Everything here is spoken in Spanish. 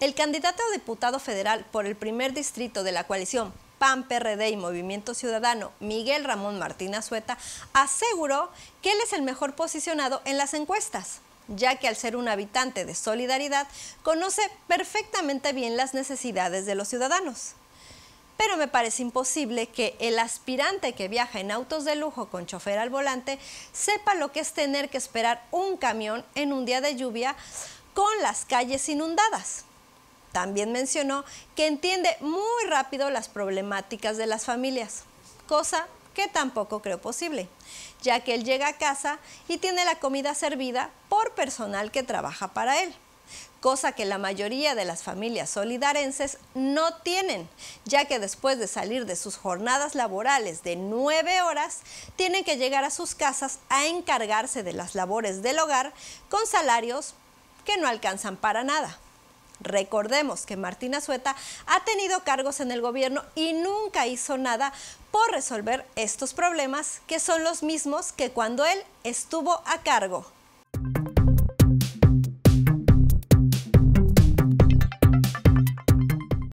El candidato a diputado federal por el primer distrito de la coalición PAN, PRD y Movimiento Ciudadano, Miguel Ramón Martínez Sueta aseguró que él es el mejor posicionado en las encuestas ya que al ser un habitante de solidaridad, conoce perfectamente bien las necesidades de los ciudadanos pero me parece imposible que el aspirante que viaja en autos de lujo con chofer al volante sepa lo que es tener que esperar un camión en un día de lluvia con las calles inundadas. También mencionó que entiende muy rápido las problemáticas de las familias, cosa que tampoco creo posible, ya que él llega a casa y tiene la comida servida por personal que trabaja para él cosa que la mayoría de las familias solidarenses no tienen, ya que después de salir de sus jornadas laborales de nueve horas, tienen que llegar a sus casas a encargarse de las labores del hogar con salarios que no alcanzan para nada. Recordemos que Martina Sueta ha tenido cargos en el gobierno y nunca hizo nada por resolver estos problemas que son los mismos que cuando él estuvo a cargo.